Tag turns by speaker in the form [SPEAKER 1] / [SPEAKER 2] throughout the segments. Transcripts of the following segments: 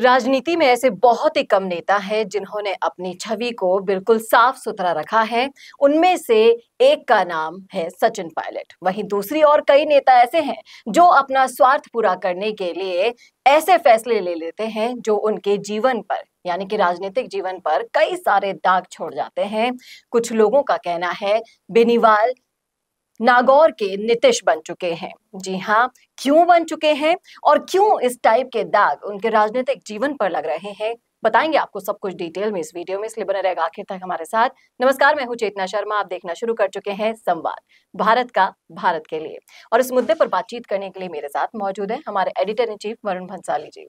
[SPEAKER 1] राजनीति में ऐसे बहुत ही कम नेता हैं जिन्होंने अपनी छवि को बिल्कुल साफ सुथरा रखा है उनमें से एक का नाम है सचिन पायलट वहीं दूसरी और कई नेता ऐसे हैं जो अपना स्वार्थ पूरा करने के लिए ऐसे फैसले ले लेते हैं जो उनके जीवन पर यानी कि राजनीतिक जीवन पर कई सारे दाग छोड़ जाते हैं कुछ लोगों का कहना है बेनीवाल नागौर के नितिश बन चुके हैं जी हाँ क्यों बन चुके हैं और क्यों इस टाइप के दाग उनके राजनीतिक जीवन पर लग रहे हैं बताएंगे आपको सब कुछ डिटेल में इस वीडियो में इसलिए बने रहेगा आखिर तक हमारे साथ नमस्कार मैं हूं चेतना शर्मा आप देखना शुरू कर चुके हैं संवाद भारत का भारत के लिए और इस मुद्दे पर बातचीत करने के लिए मेरे साथ मौजूद है हमारे editor in chief Varun Bhansali ji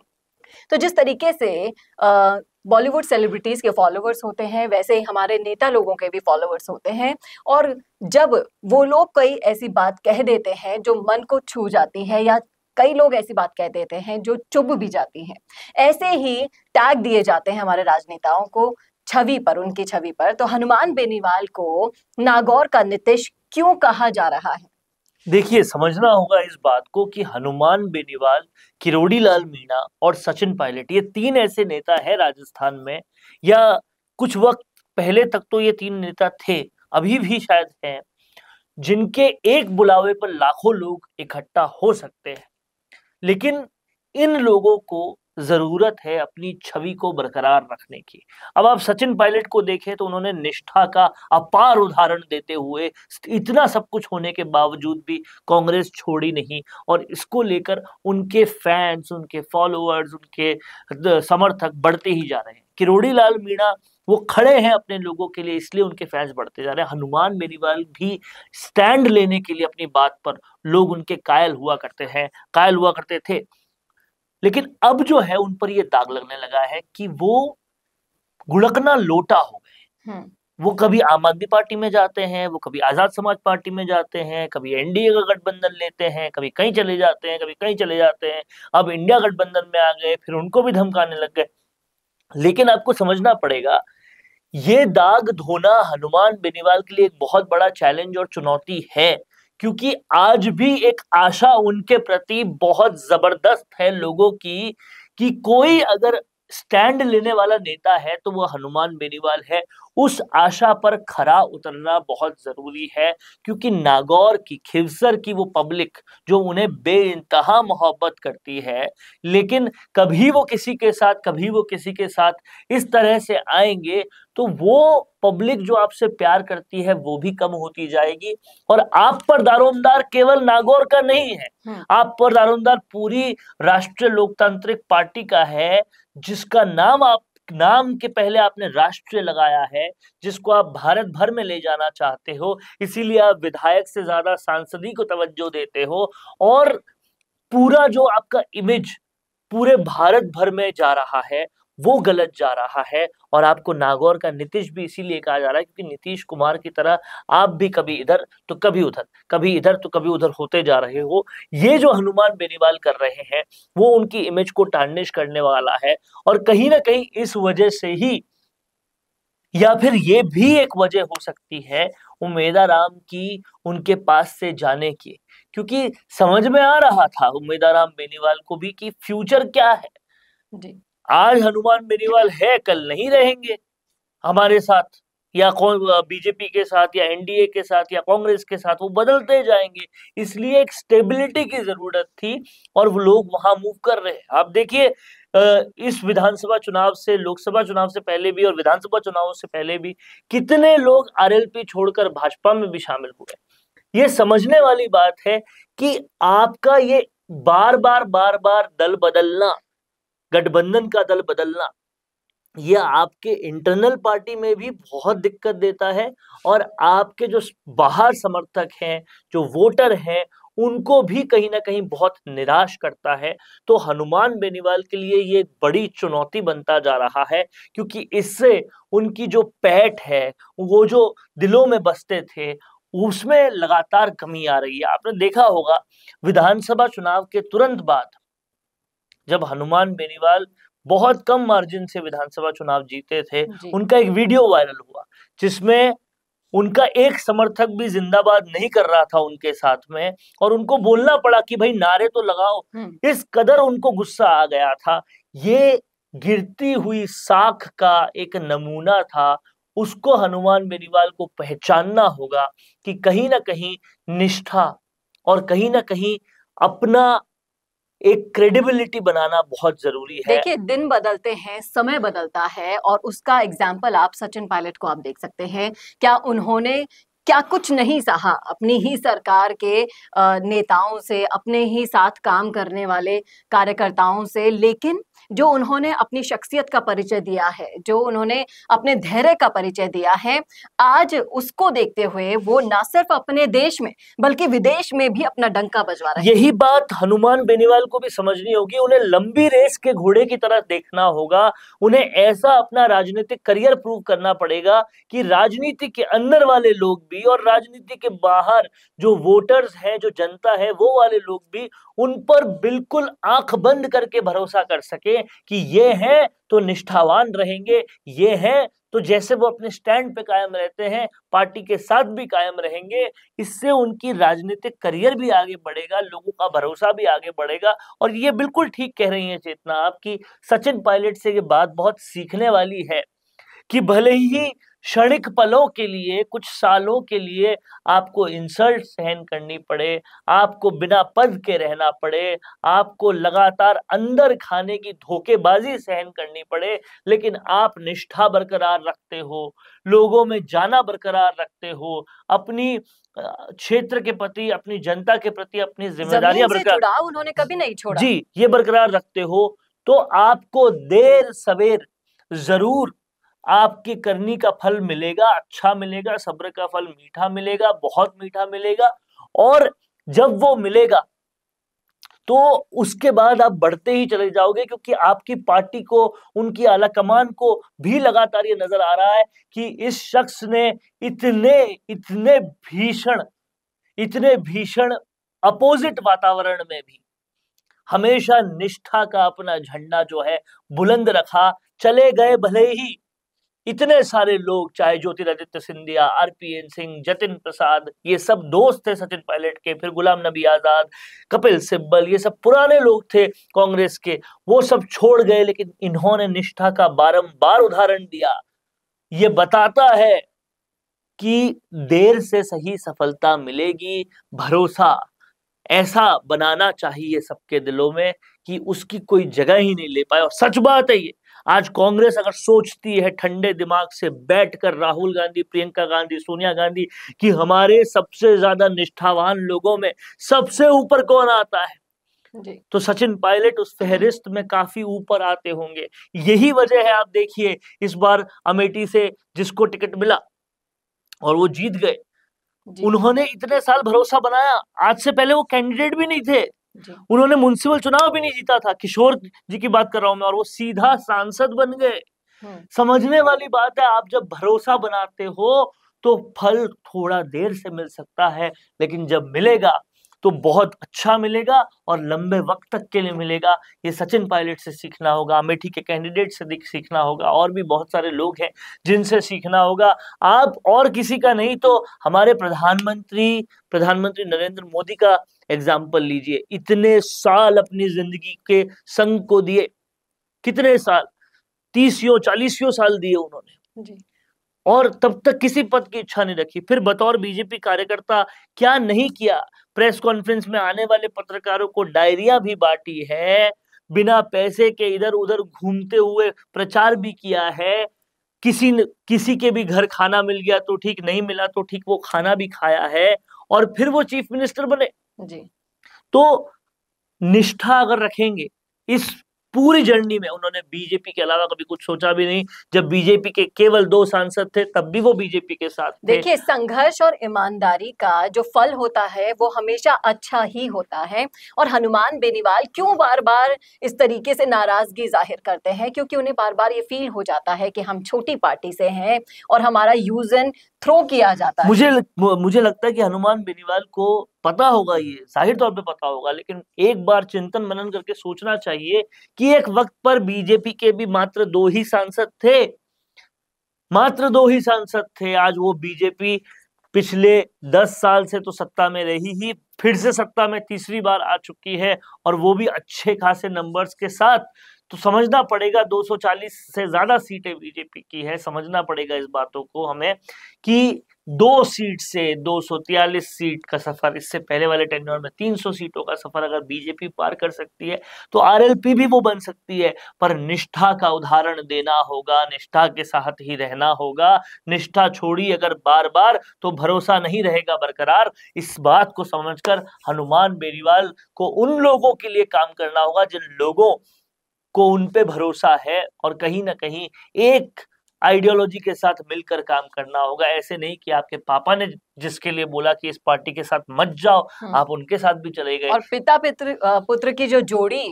[SPEAKER 1] तो जिस तरीके से आ, बॉलीवुड सेलिब्रिटीज के फॉलोअर्स होते हैं वैसे ही हमारे नेता लोगों के भी फॉलोअर्स होते हैं और जब वो लोग कई ऐसी बात कह देते हैं जो मन को छू जाती है या कई लोग ऐसी बात कह देते हैं जो चुभ भी जाती है ऐसे ही टैग दिए जाते हैं हमारे राजनेताओं को छवि पर उनकी छवि पर तो हनुमान बेनीवाल को नागौर का नितिश क्यों कहा जा रहा है
[SPEAKER 2] देखिए समझना होगा इस बात को कि हनुमान बेनीवाल किरोड़ी लाल मीणा और सचिन पायलट ये तीन ऐसे नेता हैं राजस्थान में या कुछ वक्त पहले तक तो ये तीन नेता थे अभी भी शायद हैं जिनके एक बुलावे पर लाखों लोग इकट्ठा हो सकते हैं लेकिन इन लोगों को ज़रूरत है अपनी छवि को बरकरार रखने की अब आप सचिन पायलट को देखें तो उन्होंने निष्ठा का अपार उदाहरण देते हुए इतना सब कुछ होने के बावजूद भी कांग्रेस छोड़ी नहीं और इसको लेकर उनके फैंस उनके फॉलोअर्स उनके समर्थक बढ़ते ही जा रहे हैं किरोड़ी लाल मीणा वो खड़े हैं अपने लोगों के लिए इसलिए उनके फैंस बढ़ते जा रहे हैं हनुमान बेनीवाल भी स्टैंड लेने के लिए अपनी बात पर लोग उनके कायल हुआ करते हैं कायल हुआ करते थे लेकिन अब जो है उन पर ये दाग लगने लगा है कि वो गुड़कना लोटा हो
[SPEAKER 1] गए हम्म।
[SPEAKER 2] वो कभी आम आदमी पार्टी में जाते हैं वो कभी आजाद समाज पार्टी में जाते हैं कभी एनडीए का गठबंधन लेते हैं कभी कहीं चले जाते हैं कभी कहीं चले जाते हैं अब इंडिया गठबंधन में आ गए फिर उनको भी धमकाने लग गए लेकिन आपको समझना पड़ेगा ये दाग धोना हनुमान बेनीवाल के लिए एक बहुत बड़ा चैलेंज और चुनौती है क्योंकि आज भी एक आशा उनके प्रति बहुत जबरदस्त है लोगों की कि कोई अगर स्टैंड लेने वाला नेता है तो वो हनुमान बेनीवाल है उस आशा पर खरा उतरना बहुत ज़रूरी है क्योंकि नागौर की खिवसर की वो पब्लिक जो उन्हें बे इंतहा मोहब्बत करती है लेकिन कभी वो किसी के साथ कभी वो किसी के साथ इस तरह से आएंगे तो वो पब्लिक जो आपसे प्यार करती है वो भी कम होती जाएगी और आप पर दारोमदार केवल नागौर का नहीं है हाँ। आप पर दारोमदार पूरी राष्ट्रीय लोकतांत्रिक पार्टी का है जिसका नाम आप नाम के पहले आपने राष्ट्रीय लगाया है जिसको आप भारत भर में ले जाना चाहते हो इसीलिए आप विधायक से ज्यादा सांसदी को तवज्जो देते हो और पूरा जो आपका इमेज पूरे भारत भर में जा रहा है वो गलत जा रहा है और आपको नागौर का नीतीश भी इसीलिए कहा जा रहा है क्योंकि नीतीश कुमार की तरह आप भी कभी इधर तो कभी उधर कभी इधर तो कभी उधर होते जा रहे हो ये जो हनुमान बेनीवाल कर रहे हैं वो उनकी इमेज को टार्निश करने वाला है और कहीं ना कहीं इस वजह से ही या फिर ये भी एक वजह हो सकती है उमेदाराम की उनके पास से जाने की क्योंकि समझ में आ रहा था उमेदाराम बेनीवाल को भी कि फ्यूचर क्या है जी आज हनुमान बेनीवाल है कल नहीं रहेंगे हमारे साथ या कौन बीजेपी के साथ या एनडीए के साथ या कांग्रेस के साथ वो बदलते जाएंगे इसलिए एक स्टेबिलिटी की जरूरत थी और वो लोग वहां मूव कर रहे हैं आप देखिए इस विधानसभा चुनाव से लोकसभा चुनाव से पहले भी और विधानसभा चुनाव से पहले भी कितने लोग आरएलपी छोड़कर भाजपा में भी शामिल हुए ये समझने वाली बात है कि आपका ये बार बार बार बार दल बदलना गठबंधन का दल बदलना यह आपके इंटरनल पार्टी में भी बहुत दिक्कत देता है और आपके जो बाहर समर्थक हैं जो वोटर हैं उनको भी कहीं ना कहीं बहुत निराश करता है तो हनुमान बेनीवाल के लिए ये एक बड़ी चुनौती बनता जा रहा है क्योंकि इससे उनकी जो पैट है वो जो दिलों में बसते थे उसमें लगातार कमी आ रही है आपने देखा होगा विधानसभा चुनाव के तुरंत बाद जब हनुमान बेनीवाल बहुत कम मार्जिन से विधानसभा चुनाव जीते थे जी। उनका एक वीडियो वायरल हुआ जिसमें उनका एक समर्थक भी जिंदाबाद नहीं कर रहा था उनके साथ में और उनको बोलना पड़ा कि भाई नारे तो लगाओ हम्म। इस कदर उनको गुस्सा आ गया था ये गिरती हुई साख का एक नमूना था उसको हनुमान बेनीवाल को पहचानना होगा कि कहीं ना कहीं निष्ठा और कहीं ना कहीं अपना एक क्रेडिबिलिटी बनाना बहुत जरूरी है देखिए
[SPEAKER 1] दिन बदलते हैं समय बदलता है और उसका एग्जाम्पल आप सचिन पायलट को आप देख सकते हैं क्या उन्होंने क्या कुछ नहीं सहा अपनी ही सरकार के नेताओं से अपने ही साथ काम करने वाले कार्यकर्ताओं से लेकिन जो उन्होंने अपनी शख्सियत का परिचय दिया है जो उन्होंने अपने धैर्य का परिचय दिया है आज उसको देखते हुए वो ना सिर्फ अपने देश में बल्कि विदेश में भी अपना डंका
[SPEAKER 2] बजवा रहे यही बात हनुमान बेनीवाल को भी समझनी होगी उन्हें लंबी रेस के घोड़े की तरह देखना होगा उन्हें ऐसा अपना राजनीतिक करियर प्रूव करना पड़ेगा कि राजनीति के अंदर वाले लोग भी भी और राजनीति के बाहर जो वोटर्स हैं जो जनता है वो वाले लोग भी उन पर बिल्कुल आंख बंद करके भरोसा कर सके कि ये हैं तो निष्ठावान रहेंगे ये हैं तो जैसे वो अपने स्टैंड पे कायम रहते हैं पार्टी के साथ भी कायम रहेंगे इससे उनकी राजनीतिक करियर भी आगे बढ़ेगा लोगों का भरोसा भी आगे बढ़ेगा और ये बिल्कुल ठीक कह रही हैं चेतना आपकी सचिन पायलट से ये बात बहुत सीखने वाली है कि भले ही क्षणिक पलों के लिए कुछ सालों के लिए आपको इंसल्ट सहन करनी पड़े आपको बिना पद के रहना पड़े आपको लगातार अंदर खाने की धोखेबाजी सहन करनी पड़े लेकिन आप निष्ठा बरकरार रखते हो लोगों में जाना बरकरार रखते हो अपनी क्षेत्र के प्रति अपनी जनता के प्रति अपनी जिम्मेदारियां बरकरार
[SPEAKER 1] उन्होंने कभी नहीं छोड़ा जी
[SPEAKER 2] ये बरकरार रखते हो तो आपको देर सवेर जरूर आपके करनी का फल मिलेगा अच्छा मिलेगा सब्र का फल मीठा मिलेगा बहुत मीठा मिलेगा और जब वो मिलेगा तो उसके बाद आप बढ़ते ही चले जाओगे क्योंकि आपकी पार्टी को उनकी आला कमान को भी लगातार ये नजर आ रहा है कि इस शख्स ने इतने इतने भीषण इतने भीषण अपोजिट वातावरण में भी हमेशा निष्ठा का अपना झंडा जो है बुलंद रखा चले गए भले ही इतने सारे लोग चाहे Jyotiraditya Scindia R P N Singh Jitin Prasada ये सब दोस्त थे सचिन पायलट के फिर गुलाम नबी आजाद कपिल सिब्बल ये सब पुराने लोग थे कांग्रेस के वो सब छोड़ गए लेकिन इन्होंने निष्ठा का बारंबार उदाहरण दिया ये बताता है कि देर से सही सफलता मिलेगी भरोसा ऐसा बनाना चाहिए सबके दिलों में कि उसकी कोई जगह ही नहीं ले पाए और सच बात है ये आज कांग्रेस अगर सोचती है ठंडे दिमाग से बैठकर राहुल गांधी प्रियंका गांधी सोनिया गांधी कि हमारे सबसे ज्यादा निष्ठावान लोगों में सबसे ऊपर कौन आता है तो सचिन पायलट उस फहरिस्त में काफी ऊपर आते होंगे यही वजह है आप देखिए इस बार अमेठी से जिसको टिकट मिला और वो जीत गए उन्होंने इतने साल भरोसा बनाया आज से पहले वो कैंडिडेट भी नहीं थे उन्होंने म्यूनसिपल चुनाव भी नहीं जीता था किशोर जी की बात कर रहा हूं मैं और वो सीधा सांसद बन गए समझने वाली बात है आप जब भरोसा बनाते हो तो फल थोड़ा देर से मिल सकता है लेकिन जब मिलेगा तो बहुत अच्छा मिलेगा और लंबे वक्त तक के लिए मिलेगा ये सचिन पायलट से सीखना होगा अमेठी के कैंडिडेट से सीखना होगा और भी बहुत सारे लोग हैं जिनसे सीखना होगा आप और किसी का नहीं तो हमारे प्रधानमंत्री प्रधानमंत्री नरेंद्र मोदी का एग्जाम्पल लीजिए इतने साल अपनी जिंदगी के संग को दिए कितने साल तीसियों चालीसियों साल दिए उन्होंने और तब तक किसी पद की इच्छा नहीं रखी फिर बतौर बीजेपी कार्यकर्ता क्या नहीं किया प्रेस कॉन्फ्रेंस में आने वाले पत्रकारों को डायरिया भी बांटी है बिना पैसे के इधर उधर घूमते हुए प्रचार भी किया है किसी किसी के भी घर खाना मिल गया तो ठीक नहीं मिला तो ठीक वो खाना भी खाया है और फिर वो चीफ मिनिस्टर बने जी तो निष्ठा अगर रखेंगे इस पूरी जर्नी में उन्होंने बीजेपी के अलावा कभी कुछ सोचा भी नहीं जब बीजेपी के केवल दो सांसद थे तब भी वो बीजेपी के साथ देखिए
[SPEAKER 1] संघर्ष और ईमानदारी का जो फल होता है वो हमेशा अच्छा ही होता है और हनुमान बेनीवाल क्यों बार बार इस तरीके से नाराजगी जाहिर करते हैं क्योंकि उन्हें बार बार ये फील हो जाता है कि हम छोटी पार्टी से हैं और हमारा यूज एंड थ्रो किया जाता है मुझे
[SPEAKER 2] मुझे लगता है कि हनुमान बेनीवाल को पता होगा ये जाहिर तौर पे पता होगा लेकिन एक बार चिंतन मनन करके सोचना चाहिए कि एक वक्त पर बीजेपी के भी मात्र दो ही सांसद थे मात्र दो ही सांसद थे आज वो बीजेपी पिछले दस साल से तो सत्ता में रही ही फिर से सत्ता में तीसरी बार आ चुकी है और वो भी अच्छे खासे नंबर्स के साथ तो समझना पड़ेगा 240 से ज्यादा सीटें बीजेपी की है समझना पड़ेगा इस बातों को हमें कि दो सीट से दो सीट का सफर इससे पहले वाले टेंडर में 300 सीटों का सफर अगर बीजेपी पार कर सकती है तो आरएलपी भी वो बन सकती है पर निष्ठा का उदाहरण देना होगा निष्ठा के साथ ही रहना होगा निष्ठा छोड़ी अगर बार बार तो भरोसा नहीं रहेगा बरकरार इस बात को समझकर हनुमान बेरीवाल को उन लोगों के लिए काम करना होगा जिन लोगों को उन भरोसा है और कहीं ना कहीं एक आइडियोलॉजी के साथ मिलकर काम करना होगा ऐसे नहीं कि आपके पापा ने जिसके लिए बोला कि इस पार्टी के साथ मत जाओ हाँ। आप उनके साथ भी चले गए और
[SPEAKER 1] पिता पित्र पुत्र की जो जोड़ी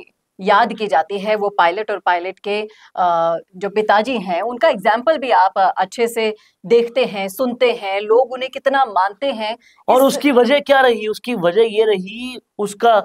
[SPEAKER 1] याद की जाती है वो पायलट और पायलट के जो पिताजी हैं उनका एग्जाम्पल भी आप अच्छे से देखते हैं सुनते हैं लोग उन्हें कितना मानते हैं और इस... उसकी
[SPEAKER 2] वजह क्या रही उसकी वजह ये रही उसका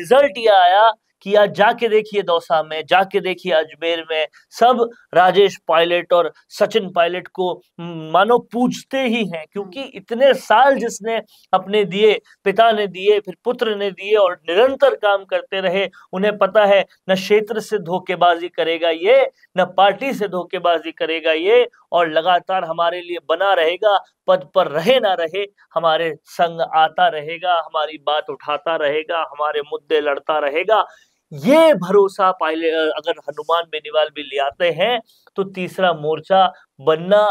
[SPEAKER 2] रिजल्ट ये आया किया जाके देखिए दौसा में जाके देखिए अजमेर में सब राजेश पायलट और सचिन पायलट को हम्म, मानो पूछते ही हैं क्योंकि इतने साल जिसने अपने दिए पिता ने दिए फिर पुत्र ने दिए और निरंतर काम करते रहे उन्हें पता है न क्षेत्र से धोखेबाजी करेगा ये न पार्टी से धोखेबाजी करेगा ये और लगातार हमारे लिए बना रहेगा पद पर रहे ना रहे हमारे संग आता रहेगा हमारी बात उठाता रहेगा हमारे मुद्दे लड़ता रहेगा ये भरोसा पायलट अगर हनुमान बेनीवाल भी ले आते हैं तो तीसरा मोर्चा बनना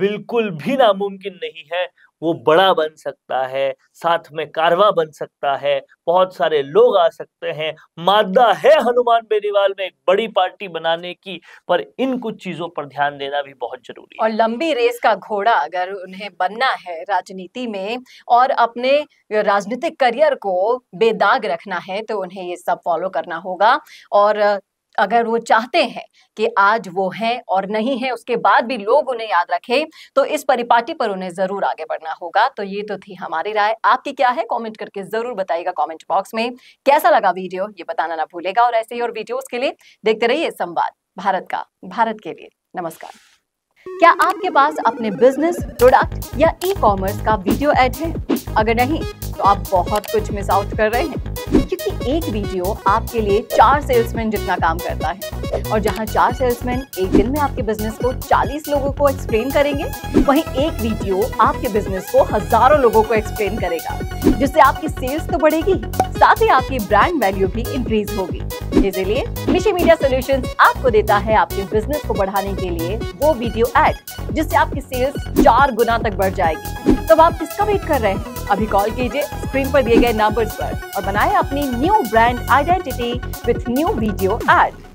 [SPEAKER 2] बिल्कुल भी नामुमकिन नहीं है वो बड़ा बन सकता है साथ में कारवा बन सकता है बहुत सारे लोग आ सकते हैं मादा है हनुमान बेनीवाल में एक बड़ी पार्टी बनाने की पर इन कुछ चीजों पर ध्यान देना भी बहुत जरूरी
[SPEAKER 1] है और लंबी रेस का घोड़ा अगर उन्हें बनना है राजनीति में और अपने राजनीतिक करियर को बेदाग रखना है तो उन्हें ये सब फॉलो करना होगा और अगर वो चाहते हैं कि आज वो हैं और नहीं है उसके बाद भी लोग उन्हें याद रखें तो इस परिपाटी पर उन्हें जरूर आगे बढ़ना होगा तो ये तो थी हमारी राय आपकी क्या है कमेंट करके जरूर बताइएगा कमेंट बॉक्स में कैसा लगा वीडियो ये बताना ना भूलेगा और ऐसे ही और वीडियोस के लिए देखते रहिए संवाद भारत का भारत के लिए नमस्कार क्या आपके पास अपने बिजनेस प्रोडक्ट या ई कॉमर्स का वीडियो एड है अगर नहीं तो आप बहुत कुछ मिस आउट कर रहे हैं क्योंकि एक वीडियो आपके लिए चार सेल्समैन जितना काम करता है और जहां चार सेल्समैन एक दिन में आपके बिजनेस को 40 लोगों को एक्सप्लेन करेंगे वहीं एक वीडियो आपके बिजनेस को हजारों लोगों को एक्सप्लेन करेगा जिससे आपकी सेल्स तो बढ़ेगी साथ ही आपकी ब्रांड वैल्यू भी इंक्रीज होगी इसीलिए मिशी मीडिया सोल्यूशन आपको देता है आपके बिजनेस को बढ़ाने के लिए वो वीडियो एड जिससे आपकी सेल्स चार गुना तक बढ़ जाएगी तो आप किसका वेट कर रहे हैं अभी कॉल कीजिए स्क्रीन पर दिए गए नंबर्स पर और बनाए अपनी new brand identity with new video add